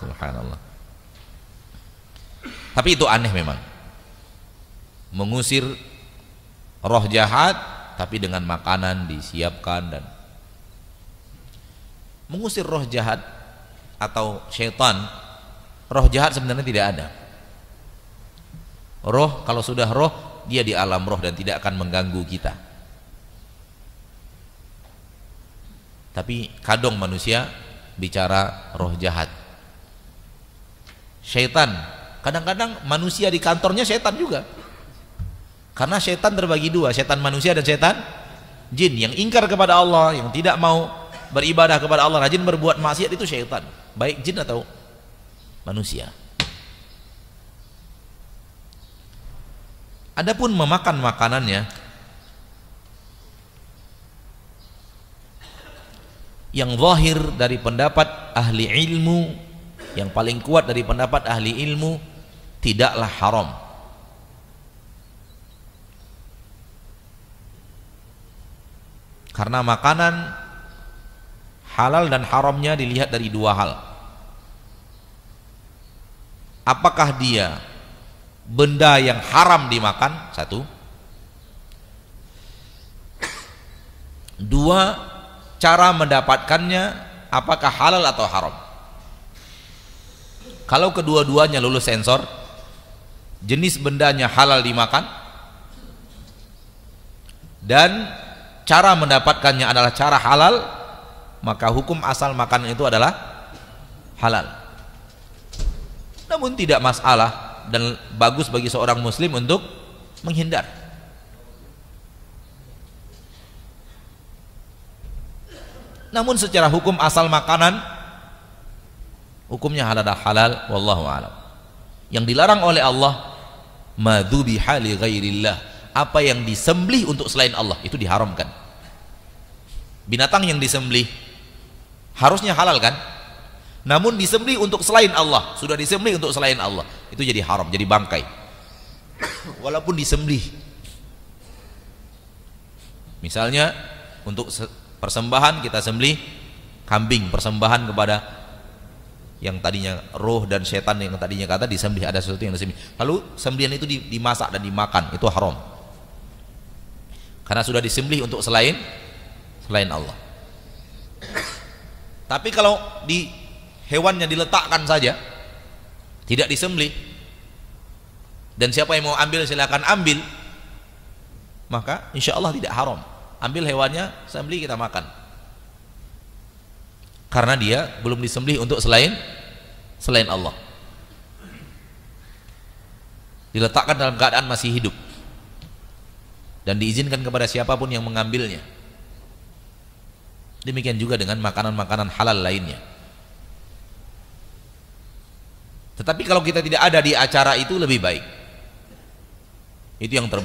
subhanallah tapi itu aneh memang mengusir roh jahat tapi dengan makanan disiapkan dan mengusir roh jahat atau setan roh jahat sebenarnya tidak ada roh kalau sudah roh dia di alam roh dan tidak akan mengganggu kita tapi kadang manusia bicara roh jahat Syaitan. Kadang-kadang manusia di kantornya syaitan juga. Karena syaitan terbagi dua, syaitan manusia dan syaitan jin. Yang ingkar kepada Allah, yang tidak mau beribadah kepada Allah, rajin berbuat maksiat itu syaitan Baik jin atau manusia. Adapun memakan makanannya yang zahir dari pendapat ahli ilmu yang paling kuat dari pendapat ahli ilmu tidaklah haram karena makanan halal dan haramnya dilihat dari dua hal apakah dia benda yang haram dimakan satu dua cara mendapatkannya apakah halal atau haram kalau kedua-duanya lulus sensor jenis bendanya halal dimakan dan cara mendapatkannya adalah cara halal maka hukum asal makan itu adalah halal namun tidak masalah dan bagus bagi seorang muslim untuk menghindar namun secara hukum asal makanan hukumnya halal dan halal wallahu alam yang dilarang oleh Allah madzubiha li ghairillah apa yang disembelih untuk selain Allah itu diharamkan binatang yang disembelih harusnya halal kan namun disembelih untuk selain Allah sudah disembelih untuk selain Allah itu jadi haram jadi bangkai walaupun disembelih misalnya untuk persembahan kita sembelih kambing persembahan kepada yang tadinya roh dan setan yang tadinya kata disembelih ada sesuatu yang disembelih lalu sembelian itu dimasak dan dimakan itu haram karena sudah disembelih untuk selain selain Allah tapi kalau di hewannya diletakkan saja tidak disembelih dan siapa yang mau ambil silakan ambil maka insya Allah tidak haram ambil hewannya sembelih kita makan karena dia belum disembelih untuk selain selain Allah diletakkan dalam keadaan masih hidup dan diizinkan kepada siapapun yang mengambilnya demikian juga dengan makanan-makanan halal lainnya tetapi kalau kita tidak ada di acara itu lebih baik itu yang terbaik